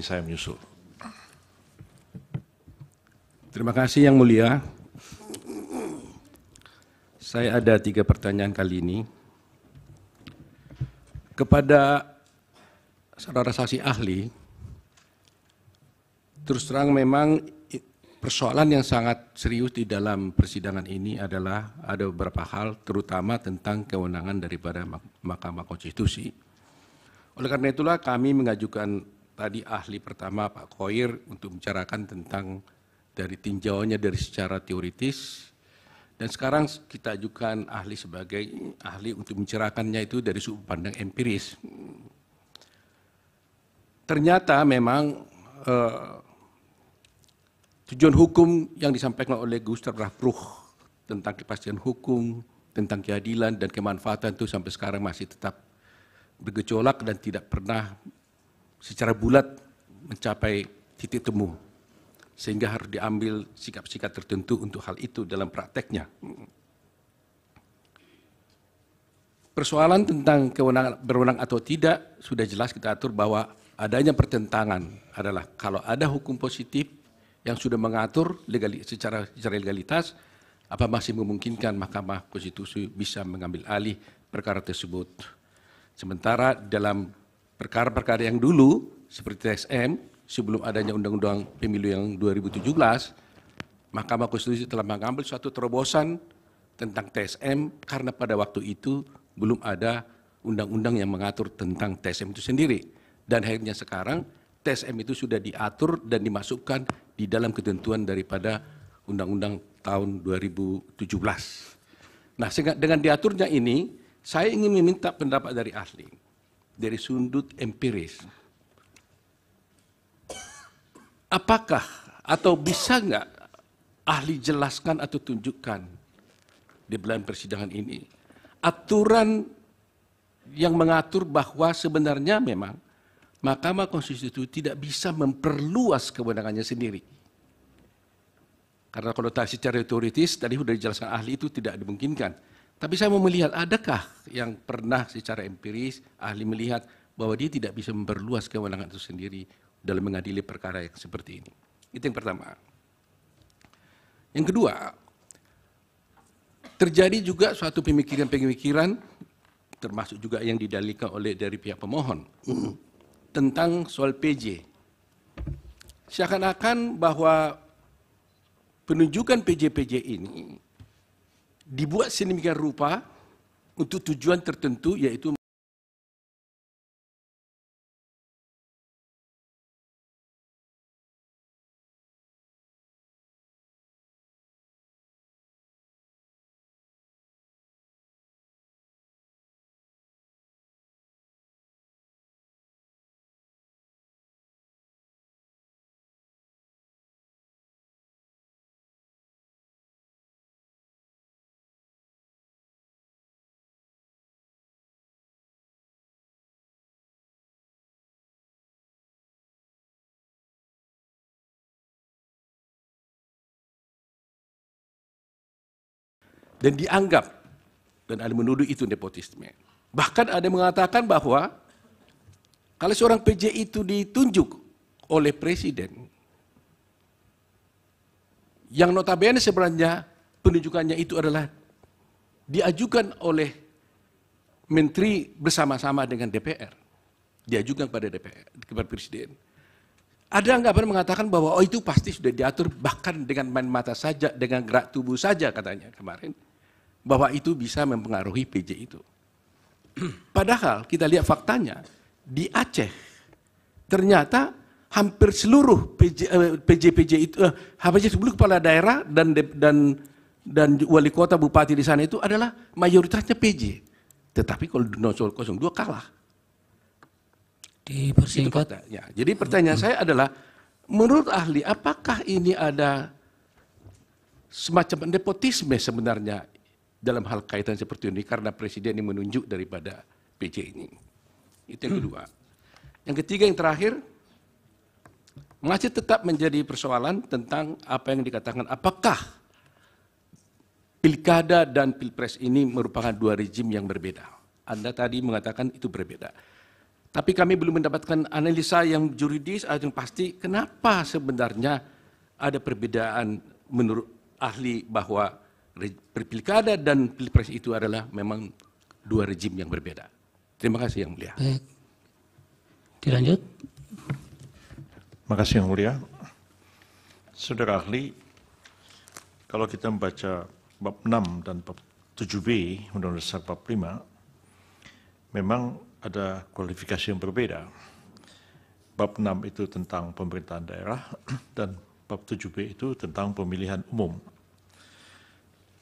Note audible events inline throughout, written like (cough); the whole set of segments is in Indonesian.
saya menyusul. Terima kasih Yang Mulia. Saya ada tiga pertanyaan kali ini. Kepada saudara saksi ahli, terus terang memang persoalan yang sangat serius di dalam persidangan ini adalah ada beberapa hal terutama tentang kewenangan daripada Mahkamah Konstitusi. Oleh karena itulah kami mengajukan tadi ahli pertama Pak Koir untuk bicarakan tentang dari tinjauannya dari secara teoritis dan sekarang kita ajukan ahli sebagai ahli untuk mencerahkannya itu dari sudut pandang empiris. Ternyata memang eh, tujuan hukum yang disampaikan oleh Gustav Raffruch tentang kepastian hukum, tentang keadilan dan kemanfaatan itu sampai sekarang masih tetap bergecolak dan tidak pernah secara bulat mencapai titik temu sehingga harus diambil sikap-sikap tertentu untuk hal itu dalam prakteknya. Persoalan tentang kewenangan berwenang atau tidak sudah jelas kita atur bahwa adanya pertentangan adalah kalau ada hukum positif yang sudah mengatur legali, secara, secara legalitas, apa masih memungkinkan Mahkamah Konstitusi bisa mengambil alih perkara tersebut. Sementara dalam perkara-perkara yang dulu seperti TSM sebelum adanya Undang-Undang Pemilu yang 2017, Mahkamah Konstitusi telah mengambil suatu terobosan tentang TSM karena pada waktu itu belum ada undang-undang yang mengatur tentang TSM itu sendiri. Dan akhirnya sekarang TSM itu sudah diatur dan dimasukkan di dalam ketentuan daripada Undang-Undang tahun 2017. Nah, dengan diaturnya ini, saya ingin meminta pendapat dari ahli dari sudut empiris. Apakah atau bisa nggak ahli jelaskan atau tunjukkan di bulan persidangan ini aturan yang mengatur bahwa sebenarnya memang Mahkamah Konstitusi tidak bisa memperluas kewenangannya sendiri. Karena tak secara teoritis tadi sudah dijelaskan ahli itu tidak dimungkinkan tapi saya mau melihat, adakah yang pernah secara empiris ahli melihat bahwa dia tidak bisa memperluas kewenangan itu sendiri dalam mengadili perkara yang seperti ini? Itu yang pertama. Yang kedua, terjadi juga suatu pemikiran-pemikiran termasuk juga yang didalikan oleh dari pihak pemohon tentang soal PJ. Seakan-akan bahwa penunjukan PJ-PJ ini dibuat sedemikian rupa untuk tujuan tertentu yaitu dan dianggap dan ada menuduh itu nepotisme. Bahkan ada yang mengatakan bahwa kalau seorang PJ itu ditunjuk oleh presiden yang notabene sebenarnya penunjukannya itu adalah diajukan oleh menteri bersama-sama dengan DPR. Diajukan kepada DPR, kepada presiden. Ada anggapan mengatakan bahwa oh itu pasti sudah diatur bahkan dengan main mata saja, dengan gerak tubuh saja katanya kemarin bahwa itu bisa mempengaruhi PJ itu. (clears throat) Padahal kita lihat faktanya di Aceh ternyata hampir seluruh PJ eh, PJ, PJ itu eh, hampir seluruh kepala daerah dan dan dan wali kota bupati di sana itu adalah mayoritasnya PJ. Tetapi kalau di 02 kalah. Dipersingkat. Ya. Jadi pertanyaan saya adalah menurut ahli apakah ini ada semacam nepotisme sebenarnya dalam hal kaitan seperti ini karena presiden ini menunjuk daripada PJ ini. Itu yang kedua. Yang ketiga yang terakhir masih tetap menjadi persoalan tentang apa yang dikatakan apakah pilkada dan pilpres ini merupakan dua rejim yang berbeda. Anda tadi mengatakan itu berbeda. Tapi kami belum mendapatkan analisa yang juridis atau yang pasti kenapa sebenarnya ada perbedaan menurut ahli bahwa pilkada dan pilpres itu adalah memang dua rejim yang berbeda. Terima kasih yang mulia. Baik. Dilanjut. Terima kasih yang mulia. Saudara ahli, kalau kita membaca bab 6 dan bab 7b, Undang-Undang Dasar bab 5, memang ada kualifikasi yang berbeda. Bab 6 itu tentang pemerintahan daerah (clears throat) dan bab 7b itu tentang pemilihan umum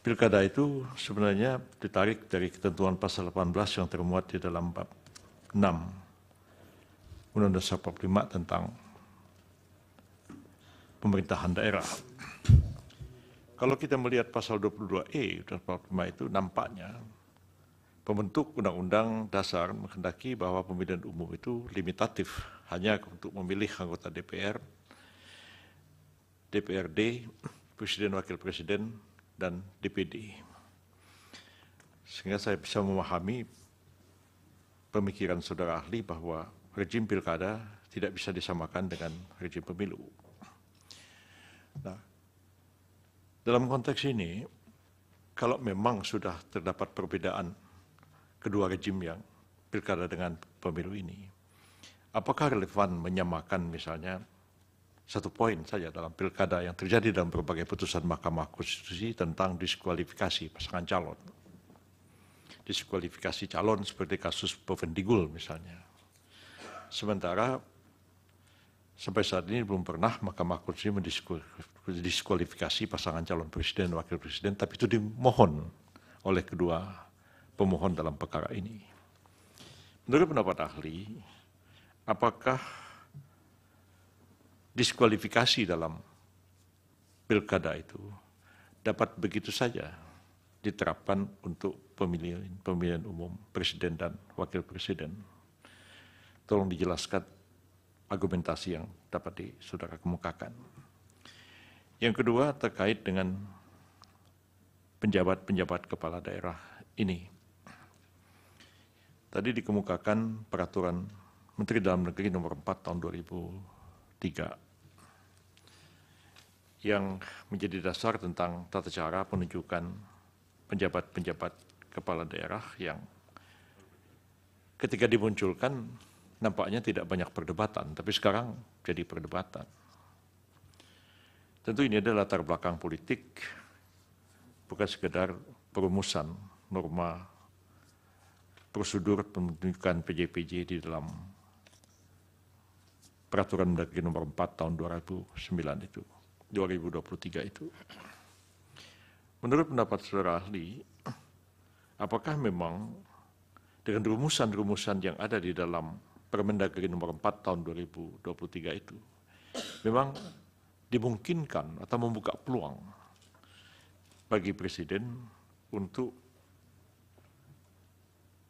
Pilkada itu sebenarnya ditarik dari ketentuan pasal 18 yang termuat di dalam bab 6 Undang-Undang Dasar 45 tentang pemerintahan daerah. Kalau kita melihat pasal 22E Undang-Undang Undang-Undang 45 itu nampaknya pembentuk Undang-Undang Dasar menghendaki bahwa pemilihan umum itu limitatif hanya untuk memilih anggota DPR, DPRD, Presiden Wakil Presiden, dan DPD. Sehingga saya bisa memahami pemikiran saudara ahli bahwa rejim pilkada tidak bisa disamakan dengan rejim pemilu. Nah, dalam konteks ini, kalau memang sudah terdapat perbedaan kedua rejim yang pilkada dengan pemilu ini, apakah relevan menyamakan misalnya satu poin saja dalam pilkada yang terjadi dalam berbagai putusan Mahkamah Konstitusi tentang diskualifikasi pasangan calon. Diskualifikasi calon seperti kasus Bovendigul misalnya. Sementara sampai saat ini belum pernah Mahkamah Konstitusi mendiskualifikasi pasangan calon presiden dan wakil presiden, tapi itu dimohon oleh kedua pemohon dalam perkara ini. Menurut pendapat ahli, apakah diskualifikasi dalam pilkada itu dapat begitu saja diterapkan untuk pemilihan pemilihan umum presiden dan wakil presiden. Tolong dijelaskan argumentasi yang dapat di kemukakan. Yang kedua terkait dengan penjabat-penjabat kepala daerah ini. Tadi dikemukakan peraturan Menteri Dalam Negeri nomor 4 tahun 2000 tiga yang menjadi dasar tentang tata cara penunjukan penjabat-penjabat kepala daerah yang ketika dimunculkan nampaknya tidak banyak perdebatan, tapi sekarang jadi perdebatan. Tentu ini adalah latar belakang politik, bukan sekedar perumusan norma prosedur penunjukan PJPJ di dalam peraturan mendagri nomor 4 tahun 2009 itu, 2023 itu. Menurut pendapat saudara ahli, apakah memang dengan rumusan-rumusan yang ada di dalam Permendagri nomor 4 tahun 2023 itu, memang dimungkinkan atau membuka peluang bagi Presiden untuk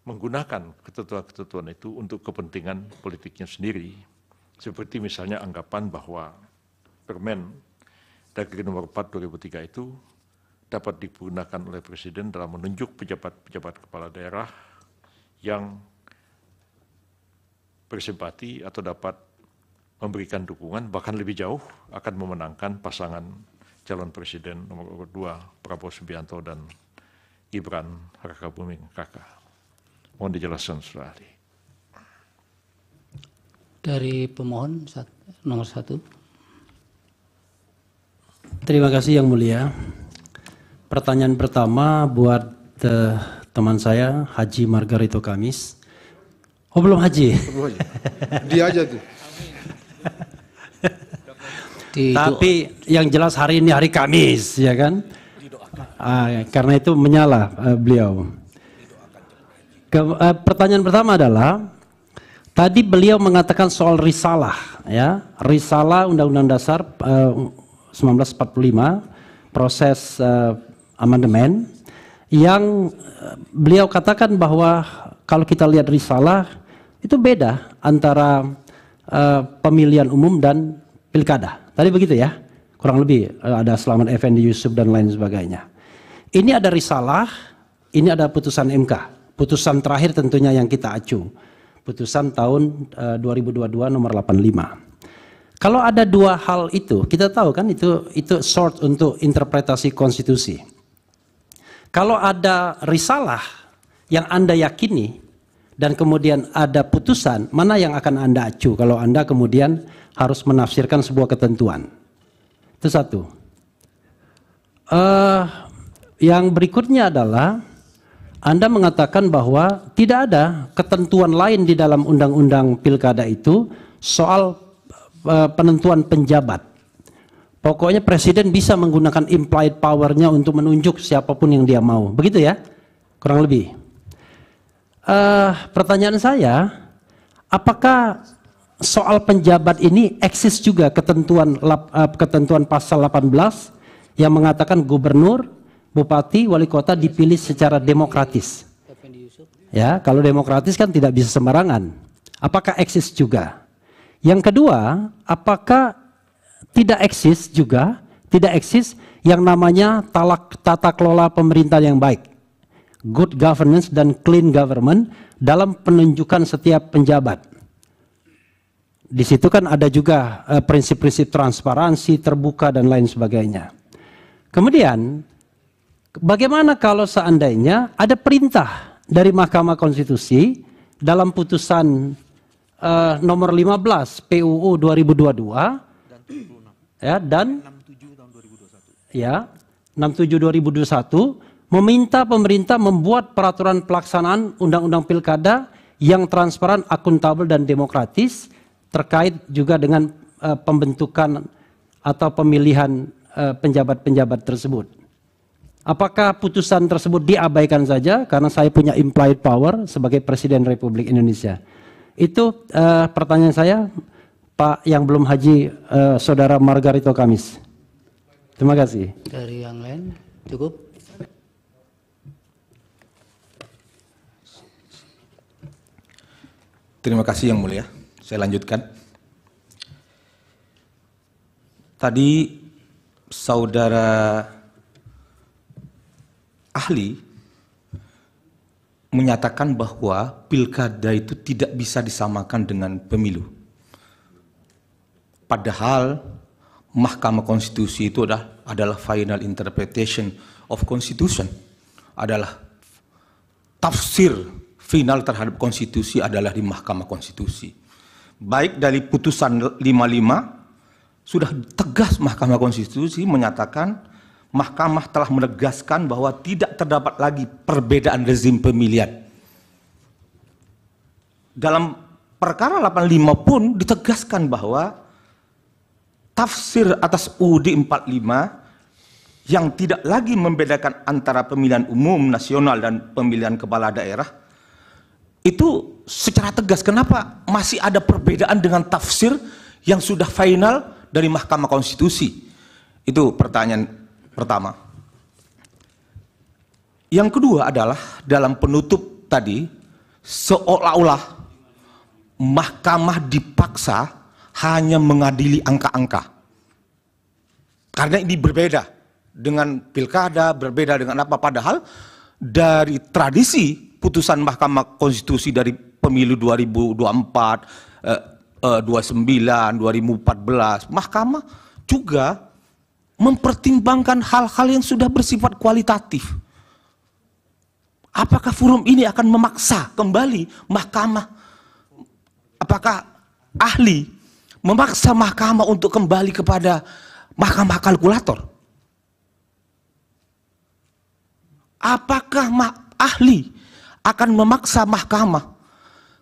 menggunakan ketentuan-ketentuan itu untuk kepentingan politiknya sendiri seperti misalnya anggapan bahwa Permen Dagri nomor 4 2003 itu dapat digunakan oleh Presiden dalam menunjuk pejabat-pejabat kepala daerah yang bersimpati atau dapat memberikan dukungan bahkan lebih jauh akan memenangkan pasangan calon presiden nomor urut 2 Prabowo Subianto dan Gibran Raka Buming Mohon dijelaskan Saudara dari pemohon nomor satu. Terima kasih Yang Mulia. Pertanyaan pertama buat uh, teman saya Haji Margarito Kamis. Oh belum haji. Belum haji. Dia aja tuh. Tapi yang jelas hari ini hari Kamis ya kan. Uh, karena itu menyala uh, beliau. Ke, uh, pertanyaan pertama adalah Tadi beliau mengatakan soal risalah, ya, risalah Undang-Undang Dasar eh, 1945, proses eh, amandemen, yang eh, beliau katakan bahwa kalau kita lihat risalah itu beda antara eh, pemilihan umum dan pilkada. Tadi begitu ya, kurang lebih eh, ada Selamat Effendi Yusuf dan lain sebagainya. Ini ada risalah, ini ada putusan MK, putusan terakhir tentunya yang kita acu putusan tahun eh, uh, 2022 nomor 85. Kalau ada dua hal itu, kita tahu kan itu itu short untuk interpretasi konstitusi. Kalau ada risalah yang Anda yakini dan kemudian ada putusan, mana yang akan Anda acu kalau Anda kemudian harus menafsirkan sebuah ketentuan. Itu satu. Uh, yang berikutnya adalah anda mengatakan bahwa tidak ada ketentuan lain di dalam undang-undang pilkada itu soal e, penentuan penjabat. Pokoknya presiden bisa menggunakan implied powernya untuk menunjuk siapapun yang dia mau. Begitu ya, kurang lebih. Uh, pertanyaan saya, apakah soal penjabat ini eksis juga ketentuan uh, ketentuan pasal 18 yang mengatakan gubernur, bupati wali kota dipilih secara demokratis. Ya, kalau demokratis kan tidak bisa sembarangan. Apakah eksis juga? Yang kedua, apakah tidak eksis juga? Tidak eksis yang namanya talak, tata kelola pemerintah yang baik. Good governance dan clean government dalam penunjukan setiap penjabat. Di situ kan ada juga eh, prinsip-prinsip transparansi, terbuka dan lain sebagainya. Kemudian Bagaimana kalau seandainya ada perintah dari Mahkamah Konstitusi dalam putusan uh, nomor 15 PUU 2022 dan ya dan 67 tahun 2021. Ya, 67 2021 meminta pemerintah membuat peraturan pelaksanaan Undang-Undang Pilkada yang transparan, akuntabel dan demokratis terkait juga dengan uh, pembentukan atau pemilihan eh, penjabat-penjabat uh, tersebut. Apakah putusan tersebut diabaikan saja karena saya punya implied power sebagai Presiden Republik Indonesia? Itu uh, pertanyaan saya, Pak yang belum haji, uh, Saudara Margarito Kamis. Terima kasih. Dari yang lain cukup. Terima kasih yang mulia. Saya lanjutkan. Tadi saudara ahli menyatakan bahwa pilkada itu tidak bisa disamakan dengan pemilu. Padahal Mahkamah Konstitusi itu adalah, adalah final interpretation of constitution, adalah tafsir final terhadap konstitusi adalah di Mahkamah Konstitusi. Baik dari putusan 55 sudah tegas Mahkamah Konstitusi menyatakan mahkamah telah menegaskan bahwa tidak terdapat lagi perbedaan rezim pemilihan. Dalam perkara 85 pun ditegaskan bahwa tafsir atas UUD 45 yang tidak lagi membedakan antara pemilihan umum nasional dan pemilihan kepala daerah itu secara tegas kenapa masih ada perbedaan dengan tafsir yang sudah final dari Mahkamah Konstitusi. Itu pertanyaan pertama. Yang kedua adalah dalam penutup tadi, seolah-olah mahkamah dipaksa hanya mengadili angka-angka. Karena ini berbeda dengan pilkada, berbeda dengan apa. Padahal dari tradisi putusan Mahkamah Konstitusi dari pemilu 2024, eh, 29, eh, 2014, Mahkamah juga mempertimbangkan hal-hal yang sudah bersifat kualitatif. Apakah forum ini akan memaksa kembali mahkamah? Apakah ahli memaksa mahkamah untuk kembali kepada mahkamah kalkulator? Apakah mah ahli akan memaksa mahkamah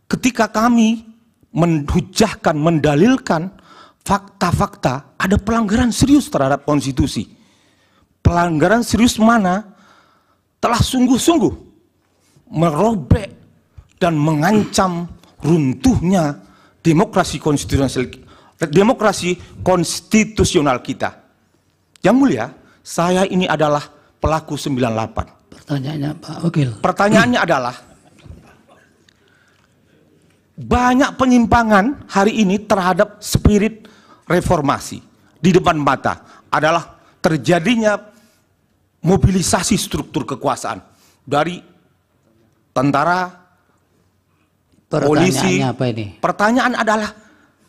ketika kami menghujahkan, mendalilkan fakta-fakta ada pelanggaran serius terhadap konstitusi. Pelanggaran serius mana? Telah sungguh-sungguh merobek dan mengancam runtuhnya demokrasi konstitusional demokrasi konstitusional kita. Yang mulia, saya ini adalah pelaku 98. Pertanyaannya Pak Wakil. Pertanyaannya adalah banyak penyimpangan hari ini terhadap spirit reformasi di depan mata adalah terjadinya mobilisasi struktur kekuasaan dari tentara, polisi. Apa ini? Pertanyaan adalah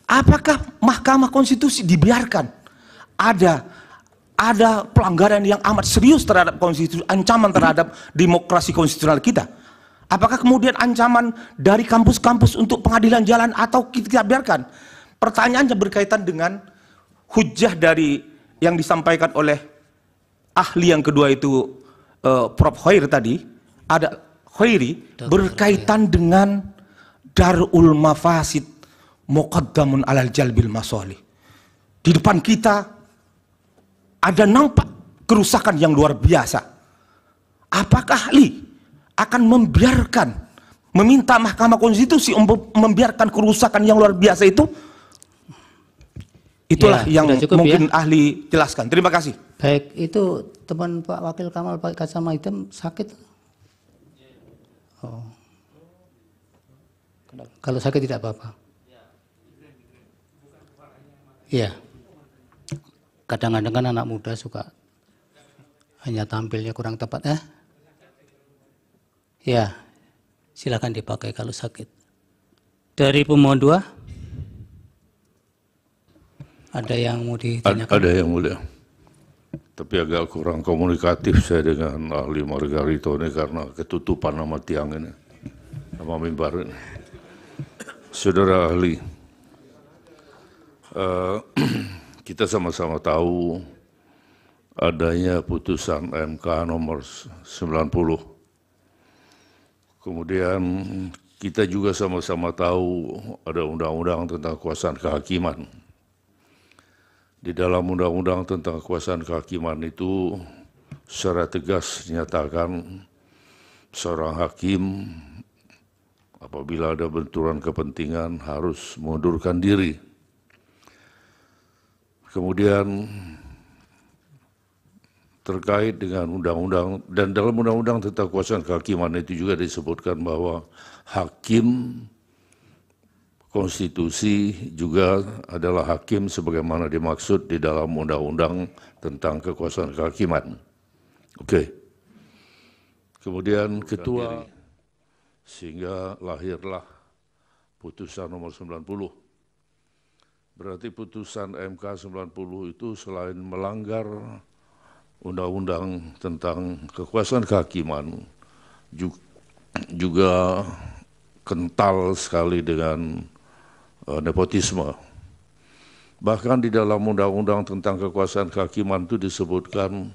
apakah Mahkamah Konstitusi dibiarkan ada ada pelanggaran yang amat serius terhadap konstitusi, ancaman terhadap demokrasi konstitusional kita. Apakah kemudian ancaman dari kampus-kampus untuk pengadilan jalan atau kita biarkan? Pertanyaannya berkaitan dengan hujah dari yang disampaikan oleh ahli yang kedua itu uh, Prof Khair tadi ada Khairi berkaitan ya. dengan darul mafasid muqaddamun alal jalbil masoli Di depan kita ada nampak kerusakan yang luar biasa. Apakah ahli akan membiarkan meminta Mahkamah Konstitusi untuk membiarkan kerusakan yang luar biasa itu Itulah ya, yang cukup, ya. mungkin ya. ahli jelaskan. Terima kasih. Baik, itu teman Pak Wakil Kamal Pak kacamata hitam sakit. Oh. Kalau sakit tidak apa-apa. Iya. Kadang-kadang kan anak muda suka hanya tampilnya kurang tepat eh? Ya, silakan dipakai kalau sakit. Dari pemohon dua. Ada yang mau ditanyakan? Ada yang mulia. Tapi agak kurang komunikatif saya dengan ahli Margarito ini karena ketutupan nama tiang ini, nama mimbar ini. Saudara ahli, eh, (clears throat) kita sama-sama tahu adanya putusan MK nomor 90. Kemudian kita juga sama-sama tahu ada undang-undang tentang kekuasaan kehakiman di dalam undang-undang tentang kekuasaan kehakiman itu secara tegas dinyatakan seorang hakim apabila ada benturan kepentingan harus mengundurkan diri. Kemudian terkait dengan undang-undang dan dalam undang-undang tentang kekuasaan kehakiman itu juga disebutkan bahwa hakim konstitusi juga adalah hakim sebagaimana dimaksud di dalam undang-undang tentang kekuasaan kehakiman. Oke. Kemudian ketua sehingga lahirlah putusan nomor 90. Berarti putusan MK 90 itu selain melanggar undang-undang tentang kekuasaan kehakiman juga kental sekali dengan Eh, nepotisme. Bahkan di dalam undang-undang tentang kekuasaan kehakiman itu disebutkan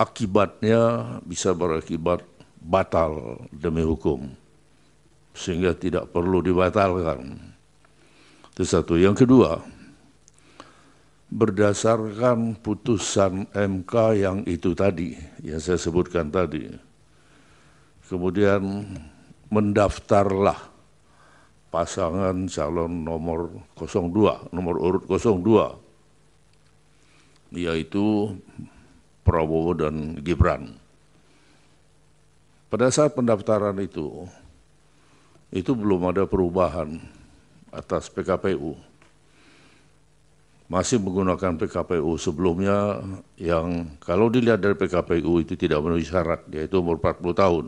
akibatnya bisa berakibat batal demi hukum sehingga tidak perlu dibatalkan. Itu satu. Yang kedua, berdasarkan putusan MK yang itu tadi, yang saya sebutkan tadi. Kemudian mendaftarlah pasangan calon nomor 02, nomor urut 02, yaitu Prabowo dan Gibran. Pada saat pendaftaran itu, itu belum ada perubahan atas PKPU. Masih menggunakan PKPU sebelumnya yang kalau dilihat dari PKPU itu tidak memenuhi syarat, yaitu umur 40 tahun.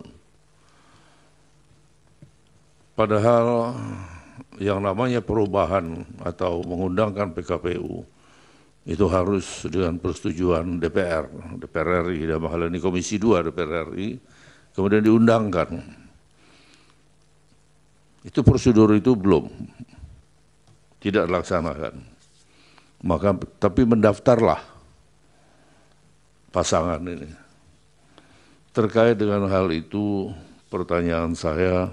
Padahal yang namanya perubahan atau mengundangkan PKPU itu harus dengan persetujuan DPR, DPR RI, dalam hal ini Komisi 2 DPR RI, kemudian diundangkan. Itu prosedur itu belum, tidak dilaksanakan. Maka, tapi mendaftarlah pasangan ini. Terkait dengan hal itu, pertanyaan saya,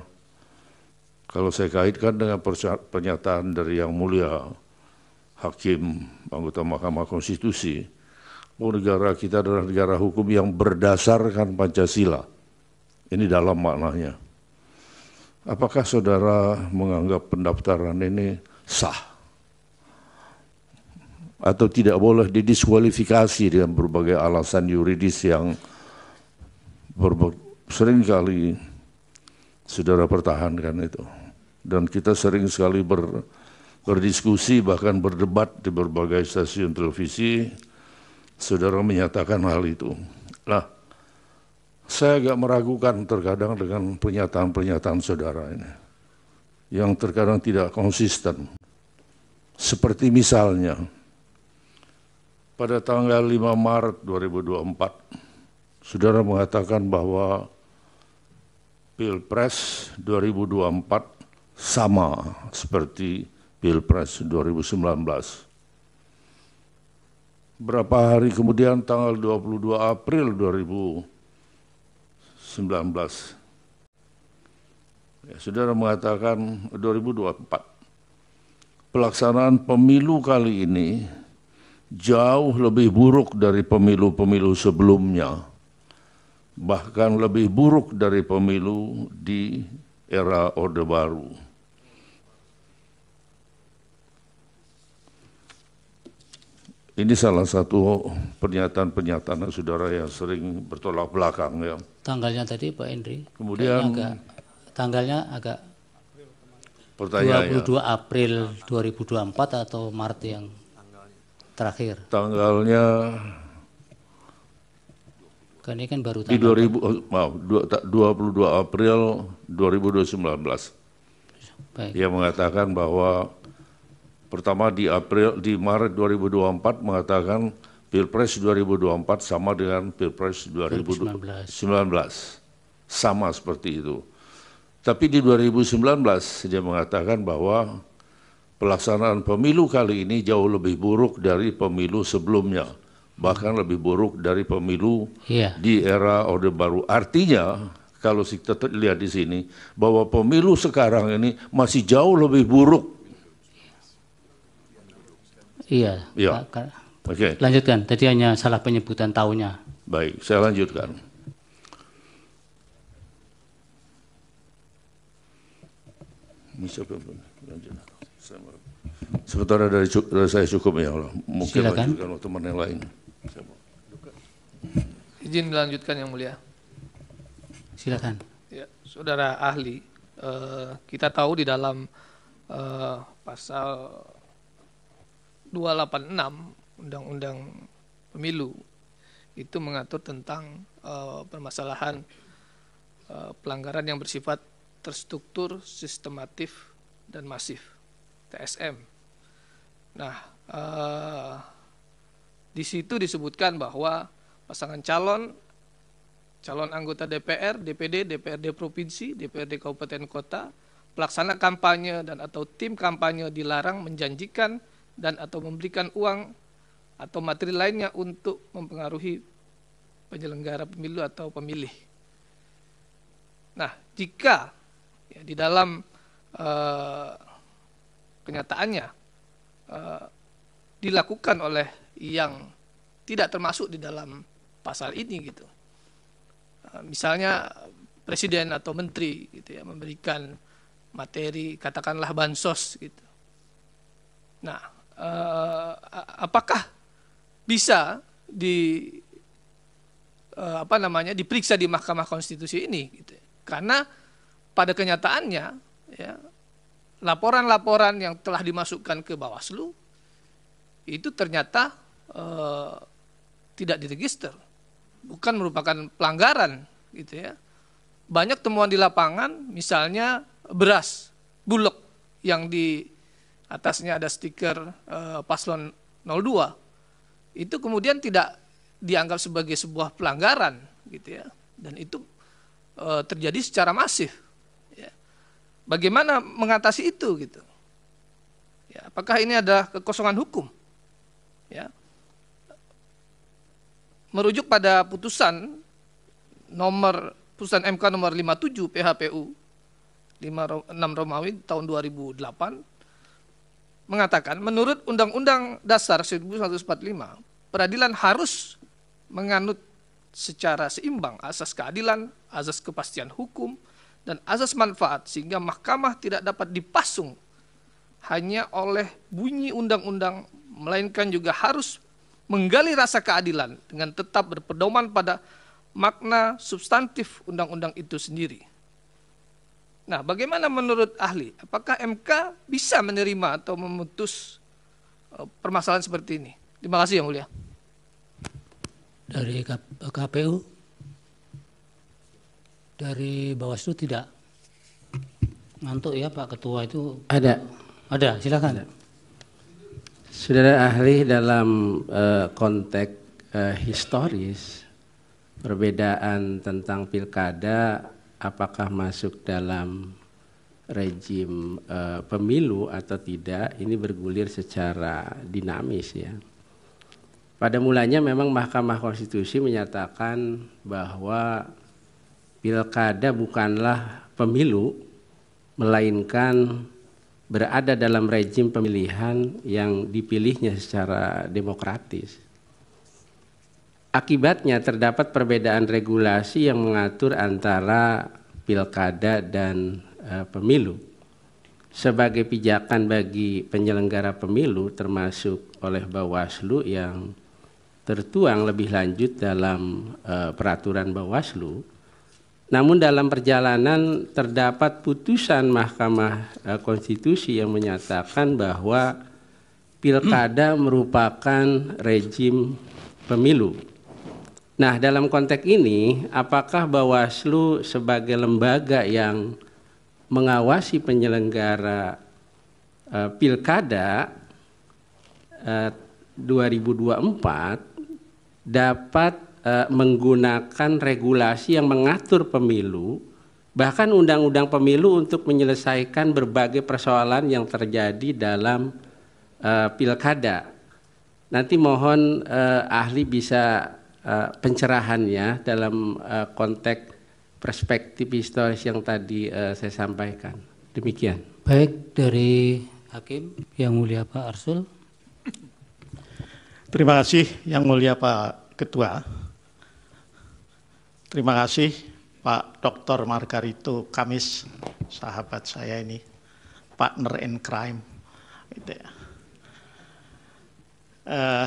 kalau saya kaitkan dengan pernyataan dari Yang Mulia Hakim anggota Mahkamah Konstitusi, bahwa oh, negara kita adalah negara hukum yang berdasarkan Pancasila. Ini dalam maknanya. Apakah saudara menganggap pendaftaran ini sah? Atau tidak boleh didiskualifikasi dengan berbagai alasan yuridis yang seringkali saudara pertahankan itu? dan kita sering sekali ber, berdiskusi bahkan berdebat di berbagai stasiun televisi saudara menyatakan hal itu nah saya agak meragukan terkadang dengan pernyataan-pernyataan saudara ini yang terkadang tidak konsisten seperti misalnya pada tanggal 5 Maret 2024 saudara mengatakan bahwa Pilpres 2024 sama seperti Pilpres 2019. Berapa hari kemudian tanggal 22 April 2019 ya, saudara mengatakan 2024 pelaksanaan pemilu kali ini jauh lebih buruk dari pemilu-pemilu sebelumnya bahkan lebih buruk dari pemilu di era Orde Baru. Ini salah satu pernyataan-pernyataan saudara yang sering bertolak belakang ya. Tanggalnya tadi Pak Endri. Kemudian agak, tanggalnya agak pertanyaan 22 ya. April 2024 atau Maret yang terakhir. Tanggalnya kan ini kan baru tanggal di 2000 maaf 22 April 2019. Baik. Dia mengatakan bahwa pertama di April di Maret 2024 mengatakan Pilpres 2024 sama dengan Pilpres 2019. Sama seperti itu. Tapi di 2019 dia mengatakan bahwa pelaksanaan pemilu kali ini jauh lebih buruk dari pemilu sebelumnya. Bahkan lebih buruk dari pemilu yeah. di era Orde Baru. Artinya kalau kita lihat di sini bahwa pemilu sekarang ini masih jauh lebih buruk Iya. Iya. Oke. Okay. Lanjutkan. Tadi hanya salah penyebutan tahunnya. Baik, saya lanjutkan. Sementara dari, saya cukup ya Allah. Mungkin Silakan. lanjutkan waktu teman yang lain. Izin dilanjutkan yang mulia. Silakan. Ya, saudara ahli, eh, kita tahu di dalam eh, pasal 286 Undang-Undang Pemilu itu mengatur tentang uh, permasalahan uh, pelanggaran yang bersifat terstruktur, sistematif, dan masif (TSM). Nah, uh, di situ disebutkan bahwa pasangan calon calon anggota DPR, DPD, DPRD provinsi, DPRD kabupaten kota, pelaksana kampanye dan atau tim kampanye dilarang menjanjikan dan atau memberikan uang atau materi lainnya untuk mempengaruhi penyelenggara pemilu atau pemilih. Nah, jika ya, di dalam eh, kenyataannya eh, dilakukan oleh yang tidak termasuk di dalam pasal ini gitu, eh, misalnya presiden atau menteri gitu ya memberikan materi katakanlah bansos gitu. Nah, uh, apakah bisa di uh, apa namanya diperiksa di Mahkamah Konstitusi ini gitu. Karena pada kenyataannya ya laporan-laporan yang telah dimasukkan ke Bawaslu itu ternyata uh, tidak diregister. Bukan merupakan pelanggaran gitu ya. Banyak temuan di lapangan misalnya beras bulog yang di atasnya ada stiker e, paslon 02 itu kemudian tidak dianggap sebagai sebuah pelanggaran gitu ya dan itu e, terjadi secara masif ya. bagaimana mengatasi itu gitu ya, apakah ini ada kekosongan hukum ya merujuk pada putusan nomor putusan MK nomor 57 PHPU 56 Romawi tahun 2008 mengatakan menurut Undang-Undang Dasar 1945 peradilan harus menganut secara seimbang asas keadilan, asas kepastian hukum, dan asas manfaat sehingga mahkamah tidak dapat dipasung hanya oleh bunyi undang-undang melainkan juga harus menggali rasa keadilan dengan tetap berpedoman pada makna substantif undang-undang itu sendiri. Nah, bagaimana menurut ahli? Apakah MK bisa menerima atau memutus eh, permasalahan seperti ini? Terima kasih yang mulia. Dari KPU, dari Bawaslu tidak. Ngantuk ya Pak Ketua itu. Ada. Ada, silakan. Ada. Saudara ahli dalam uh, konteks uh, historis perbedaan tentang pilkada apakah masuk dalam rejim e, pemilu atau tidak ini bergulir secara dinamis ya. Pada mulanya memang Mahkamah Konstitusi menyatakan bahwa pilkada bukanlah pemilu melainkan berada dalam rejim pemilihan yang dipilihnya secara demokratis. Akibatnya terdapat perbedaan regulasi yang mengatur antara pilkada dan e, pemilu. Sebagai pijakan bagi penyelenggara pemilu termasuk oleh Bawaslu yang tertuang lebih lanjut dalam e, peraturan Bawaslu. Namun dalam perjalanan terdapat putusan Mahkamah e, Konstitusi yang menyatakan bahwa pilkada merupakan rejim pemilu Nah, dalam konteks ini, apakah Bawaslu sebagai lembaga yang mengawasi penyelenggara eh, pilkada 2024 eh, dapat eh, menggunakan regulasi yang mengatur pemilu, bahkan undang-undang pemilu untuk menyelesaikan berbagai persoalan yang terjadi dalam pilkada. Nanti mohon ahli bisa Eh, pencerahannya dalam uh, konteks perspektif historis yang tadi uh, saya sampaikan. Demikian. Baik dari Hakim Yang Mulia Pak Arsul. Terima kasih Yang Mulia Pak Ketua. Terima kasih Pak Dr. Margarito Kamis, sahabat saya ini, partner in crime. Gitu ya. Uh,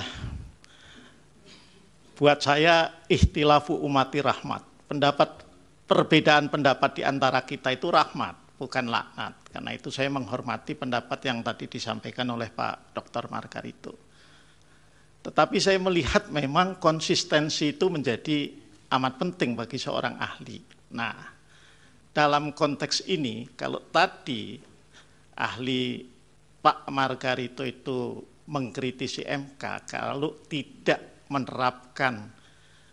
buat saya ikhtilafu umati rahmat. Pendapat perbedaan pendapat di antara kita itu rahmat, bukan laknat. Karena itu saya menghormati pendapat yang tadi disampaikan oleh Pak Dr. Margarito. Tetapi saya melihat memang konsistensi itu menjadi amat penting bagi seorang ahli. Nah, dalam konteks ini kalau tadi ahli Pak Margarito itu mengkritisi MK kalau tidak menerapkan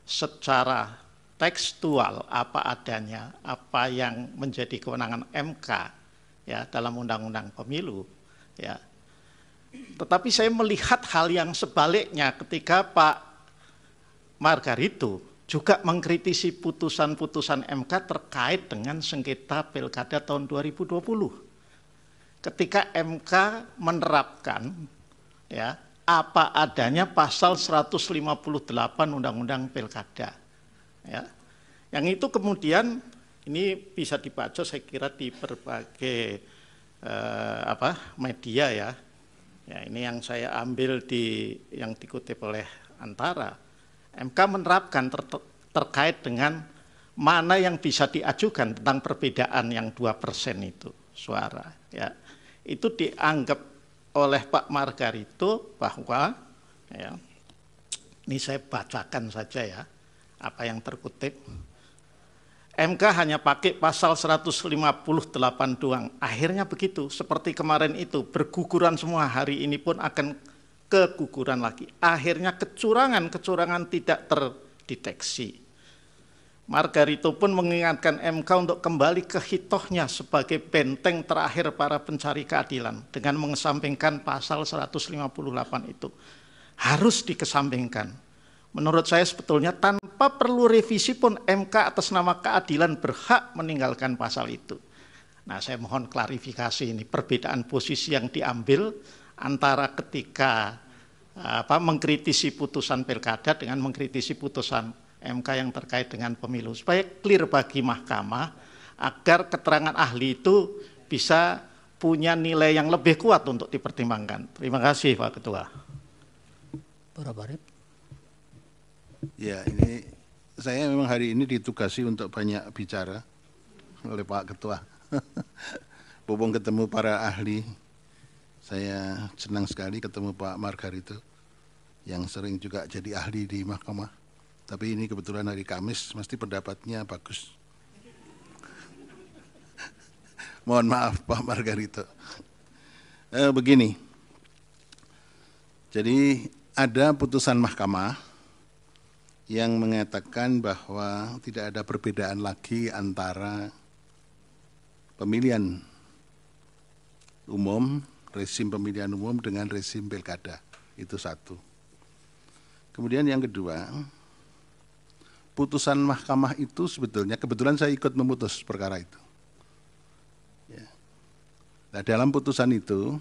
secara tekstual apa adanya, apa yang menjadi kewenangan MK ya dalam undang-undang pemilu ya. Tetapi saya melihat hal yang sebaliknya ketika Pak Margarito juga mengkritisi putusan-putusan MK terkait dengan sengketa pilkada tahun 2020. Ketika MK menerapkan ya apa adanya pasal 158 Undang-Undang Pilkada. Ya. Yang itu kemudian ini bisa dibaca saya kira di berbagai eh, apa media ya. Ya, ini yang saya ambil di yang dikutip oleh Antara. MK menerapkan ter, terkait dengan mana yang bisa diajukan tentang perbedaan yang dua persen itu suara ya. Itu dianggap oleh Pak Margarito bahwa ya, ini saya bacakan saja ya apa yang terkutip. MK hanya pakai pasal 158 doang. Akhirnya begitu, seperti kemarin itu berguguran semua hari ini pun akan keguguran lagi. Akhirnya kecurangan-kecurangan tidak terdeteksi. Margarito pun mengingatkan MK untuk kembali ke hitohnya sebagai benteng terakhir para pencari keadilan dengan mengesampingkan pasal 158 itu. Harus dikesampingkan. Menurut saya sebetulnya tanpa perlu revisi pun MK atas nama keadilan berhak meninggalkan pasal itu. Nah saya mohon klarifikasi ini perbedaan posisi yang diambil antara ketika apa, mengkritisi putusan pilkada dengan mengkritisi putusan MK yang terkait dengan pemilu supaya clear bagi mahkamah agar keterangan ahli itu bisa punya nilai yang lebih kuat untuk dipertimbangkan. Terima kasih Pak Ketua. Para Barip. Ya ini saya memang hari ini ditugasi untuk banyak bicara oleh Pak Ketua. (laughs) Bobong ketemu para ahli. Saya senang sekali ketemu Pak Margarito yang sering juga jadi ahli di mahkamah tapi ini kebetulan hari Kamis, mesti pendapatnya bagus. (laughs) Mohon maaf Pak Margarito. E, begini, jadi ada putusan mahkamah yang mengatakan bahwa tidak ada perbedaan lagi antara pemilihan umum, resim pemilihan umum dengan resim pilkada. Itu satu. Kemudian yang kedua, putusan mahkamah itu sebetulnya kebetulan saya ikut memutus perkara itu. Ya. Nah, dalam putusan itu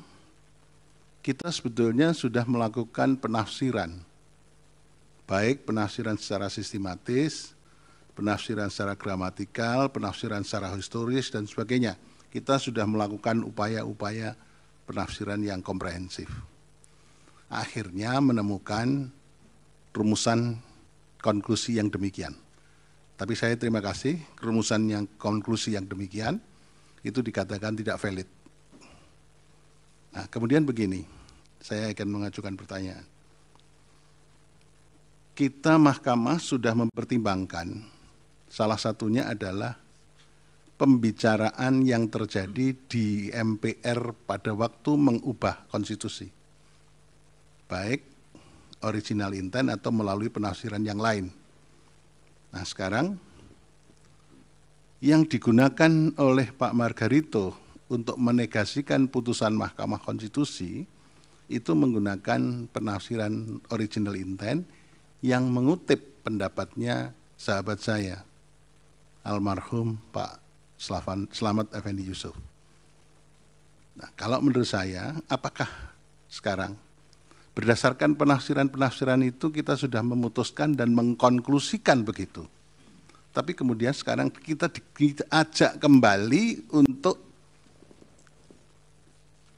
kita sebetulnya sudah melakukan penafsiran, baik penafsiran secara sistematis, penafsiran secara gramatikal, penafsiran secara historis dan sebagainya. Kita sudah melakukan upaya-upaya penafsiran yang komprehensif. Akhirnya menemukan rumusan konklusi yang demikian. Tapi saya terima kasih kerumusan yang konklusi yang demikian itu dikatakan tidak valid. Nah, kemudian begini, saya akan mengajukan pertanyaan. Kita mahkamah sudah mempertimbangkan salah satunya adalah pembicaraan yang terjadi di MPR pada waktu mengubah konstitusi. Baik original intent atau melalui penafsiran yang lain. Nah sekarang yang digunakan oleh Pak Margarito untuk menegasikan putusan Mahkamah Konstitusi itu menggunakan penafsiran original intent yang mengutip pendapatnya sahabat saya almarhum Pak Slavan, Selamat Effendi Yusuf. Nah, kalau menurut saya, apakah sekarang Berdasarkan penafsiran-penafsiran itu kita sudah memutuskan dan mengkonklusikan begitu. Tapi kemudian sekarang kita diajak kembali untuk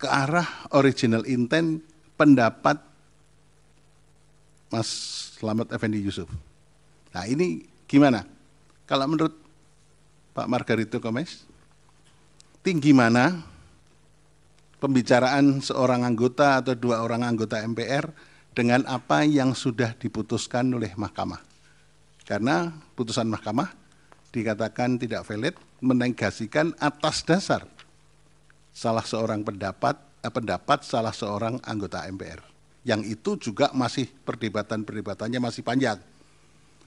ke arah original intent pendapat Mas Selamat Effendi Yusuf. Nah ini gimana? Kalau menurut Pak Margarito Gomez, tinggi mana pembicaraan seorang anggota atau dua orang anggota MPR dengan apa yang sudah diputuskan oleh mahkamah. Karena putusan mahkamah dikatakan tidak valid menegasikan atas dasar salah seorang pendapat eh, pendapat salah seorang anggota MPR. Yang itu juga masih perdebatan-perdebatannya masih panjang.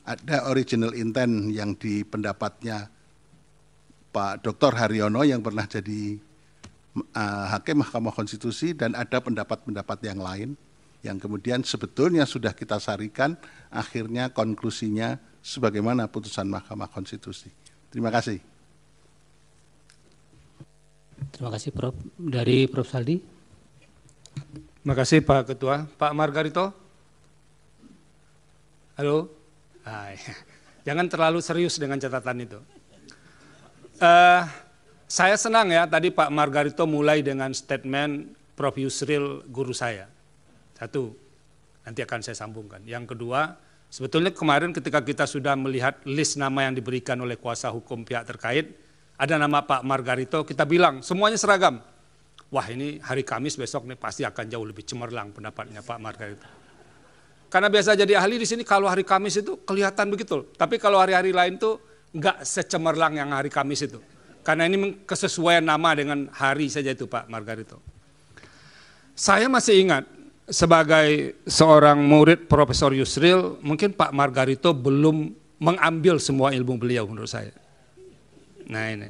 Ada original intent yang di pendapatnya Pak Dr. Haryono yang pernah jadi Eh, hakim Mahkamah Konstitusi dan ada pendapat-pendapat yang lain yang kemudian sebetulnya sudah kita sarikan akhirnya konklusinya sebagaimana putusan Mahkamah Konstitusi. Terima kasih. Terima kasih Prof. Dari Prof Saldi. Terima kasih Pak Ketua. Pak Margarito. Halo. hai (laughs) Jangan terlalu serius dengan catatan itu. Uh, saya senang ya tadi Pak Margarito mulai dengan statement Prof. Yusril guru saya. Satu, nanti akan saya sambungkan. Yang kedua, sebetulnya kemarin ketika kita sudah melihat list nama yang diberikan oleh kuasa hukum pihak terkait, ada nama Pak Margarito, kita bilang semuanya seragam. Wah ini hari Kamis besok nih pasti akan jauh lebih cemerlang pendapatnya Pak Margarito. Karena biasa jadi ahli di sini kalau hari Kamis itu kelihatan begitu. Tapi kalau hari-hari lain tuh nggak secemerlang yang hari Kamis itu. Karena ini kesesuaian nama dengan hari saja itu Pak Margarito. Saya masih ingat sebagai seorang murid Profesor Yusril, mungkin Pak Margarito belum mengambil semua ilmu beliau menurut saya. Nah ini.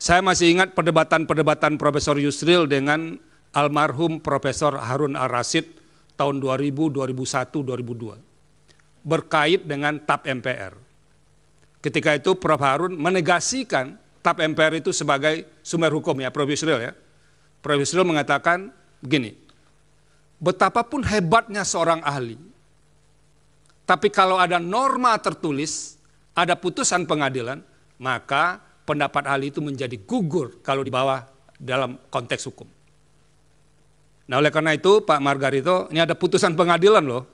Saya masih ingat perdebatan-perdebatan Profesor Yusril dengan almarhum Profesor Harun Ar-Rasid tahun 2000, 2001, 2002 berkait dengan TAP MPR. Ketika itu Prof Harun menegasikan tap MPR itu sebagai sumber hukum ya, Prof Yusril ya. Prof Yusril mengatakan begini, betapapun hebatnya seorang ahli, tapi kalau ada norma tertulis, ada putusan pengadilan, maka pendapat ahli itu menjadi gugur kalau di bawah dalam konteks hukum. Nah oleh karena itu Pak Margarito, ini ada putusan pengadilan loh,